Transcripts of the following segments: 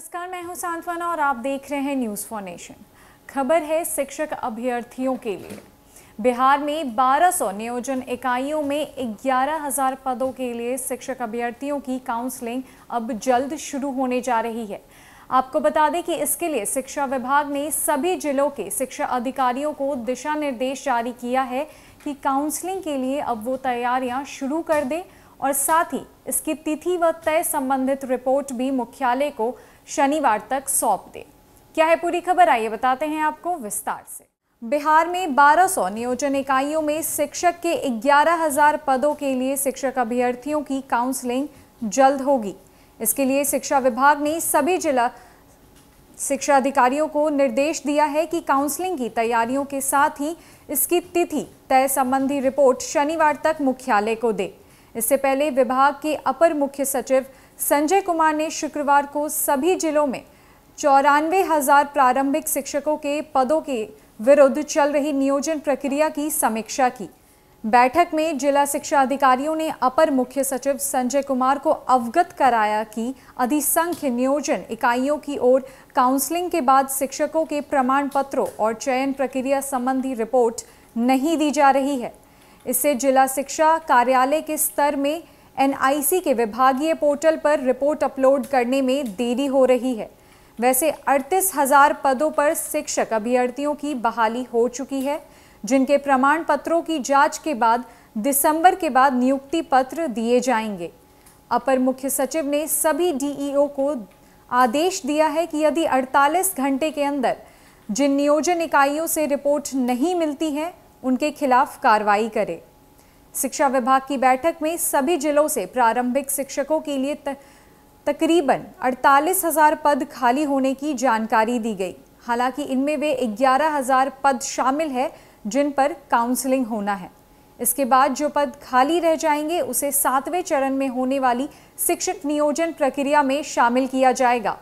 नमस्कार मैं हूं सांत्वना और आप देख रहे हैं न्यूज़ फॉर नेशन खबर है शिक्षक अभ्यर्थियों के लिए बिहार में 1200 नियोजन इकाइयों में 11,000 पदों के लिए शिक्षक अभ्यर्थियों की काउंसलिंग अब जल्द शुरू होने जा रही है आपको बता दें कि इसके लिए शिक्षा विभाग ने सभी जिलों के शिक्षा अधिकारियों को दिशा निर्देश जारी किया है कि काउंसलिंग के लिए अब वो तैयारियां शुरू कर दें और साथ ही इसकी तिथि व तय संबंधित रिपोर्ट भी मुख्यालय को शनिवार तक सौंप दे क्या है पूरी खबर आइए बताते हैं आपको विस्तार से बिहार में 1200 नियोजन इकाइयों में शिक्षक के 11,000 पदों के लिए शिक्षक अभ्यर्थियों की काउंसलिंग जल्द होगी इसके लिए शिक्षा विभाग ने सभी जिला शिक्षा अधिकारियों को निर्देश दिया है कि काउंसलिंग की तैयारियों के साथ ही इसकी तिथि तय संबंधी रिपोर्ट शनिवार तक मुख्यालय को दे इससे पहले विभाग के अपर मुख्य सचिव संजय कुमार ने शुक्रवार को सभी जिलों में चौरानवे हजार प्रारंभिक शिक्षकों के पदों के विरुद्ध चल रही नियोजन प्रक्रिया की समीक्षा की बैठक में जिला शिक्षा अधिकारियों ने अपर मुख्य सचिव संजय कुमार को अवगत कराया कि अधिसंख्य नियोजन इकाइयों की ओर काउंसलिंग के बाद शिक्षकों के प्रमाण पत्रों और चयन प्रक्रिया संबंधी रिपोर्ट नहीं दी जा रही है इससे जिला शिक्षा कार्यालय के स्तर में एनआईसी के विभागीय पोर्टल पर रिपोर्ट अपलोड करने में देरी हो रही है वैसे अड़तीस हजार पदों पर शिक्षक अभ्यर्थियों की बहाली हो चुकी है जिनके प्रमाण पत्रों की जांच के बाद दिसंबर के बाद नियुक्ति पत्र दिए जाएंगे अपर मुख्य सचिव ने सभी डीईओ को आदेश दिया है कि यदि 48 घंटे के अंदर जिन नियोजन इकाइयों से रिपोर्ट नहीं मिलती है उनके खिलाफ कार्रवाई करें शिक्षा विभाग की बैठक में सभी जिलों से प्रारंभिक शिक्षकों के लिए तकरीबन अड़तालीस हजार पद खाली होने की जानकारी दी गई हालांकि इनमें वे ग्यारह हजार पद शामिल है जिन पर काउंसलिंग होना है इसके बाद जो पद खाली रह जाएंगे उसे सातवें चरण में होने वाली शिक्षक नियोजन प्रक्रिया में शामिल किया जाएगा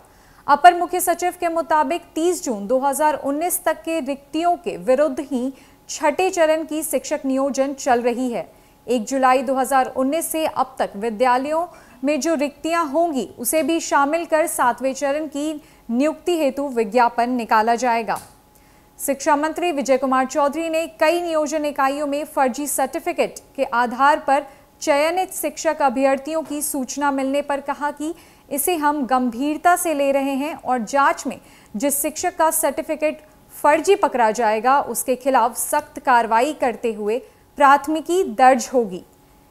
अपर मुख्य सचिव के मुताबिक 30 जून 2019 तक के रिक्तियों के विरुद्ध ही छठे चरण की शिक्षक नियोजन चल रही है एक जुलाई 2019 से अब तक विद्यालयों में जो रिक्तियां होंगी उसे भी शामिल कर सातवें चरण की नियुक्ति हेतु विज्ञापन निकाला जाएगा शिक्षा मंत्री विजय कुमार चौधरी ने कई नियोजन इकाइयों में फर्जी सर्टिफिकेट के आधार पर चयनित शिक्षक अभ्यर्थियों की सूचना मिलने पर कहा कि इसे हम गंभीरता से ले रहे हैं और जांच में जिस शिक्षक का सर्टिफिकेट फर्जी पकड़ा जाएगा उसके खिलाफ सख्त कार्रवाई करते हुए प्राथमिकी दर्ज होगी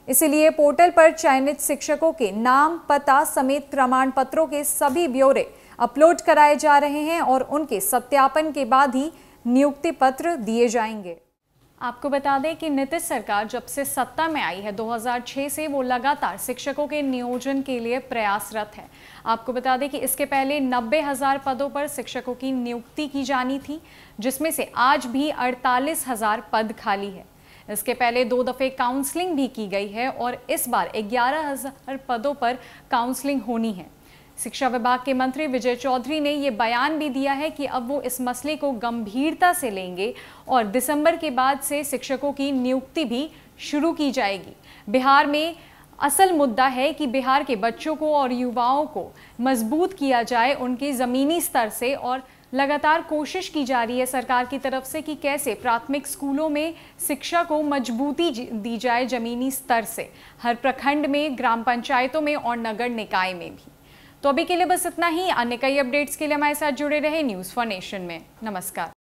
इसलिए पोर्टल पर चयनित शिक्षकों के नाम पता समेत प्रमाण पत्रों के सभी ब्यौरे अपलोड कराए जा रहे हैं और उनके सत्यापन के बाद ही नियुक्ति पत्र दिए जाएंगे आपको बता दें कि नीतीश सरकार जब से सत्ता में आई है 2006 से वो लगातार शिक्षकों के नियोजन के लिए प्रयासरत है आपको बता दें कि इसके पहले नब्बे हज़ार पदों पर शिक्षकों की नियुक्ति की जानी थी जिसमें से आज भी अड़तालीस हज़ार पद खाली है इसके पहले दो दफ़े काउंसलिंग भी की गई है और इस बार ग्यारह हज़ार पदों पर काउंसलिंग होनी है शिक्षा विभाग के मंत्री विजय चौधरी ने ये बयान भी दिया है कि अब वो इस मसले को गंभीरता से लेंगे और दिसंबर के बाद से शिक्षकों की नियुक्ति भी शुरू की जाएगी बिहार में असल मुद्दा है कि बिहार के बच्चों को और युवाओं को मजबूत किया जाए उनके ज़मीनी स्तर से और लगातार कोशिश की जा रही है सरकार की तरफ से कि कैसे प्राथमिक स्कूलों में शिक्षा को मजबूती दी जाए जमीनी स्तर से हर प्रखंड में ग्राम पंचायतों में और नगर निकाय में भी तो अभी के लिए बस इतना ही अन्य कई अपडेट्स के लिए हमारे साथ जुड़े रहे न्यूज़ फॉर नेशन में नमस्कार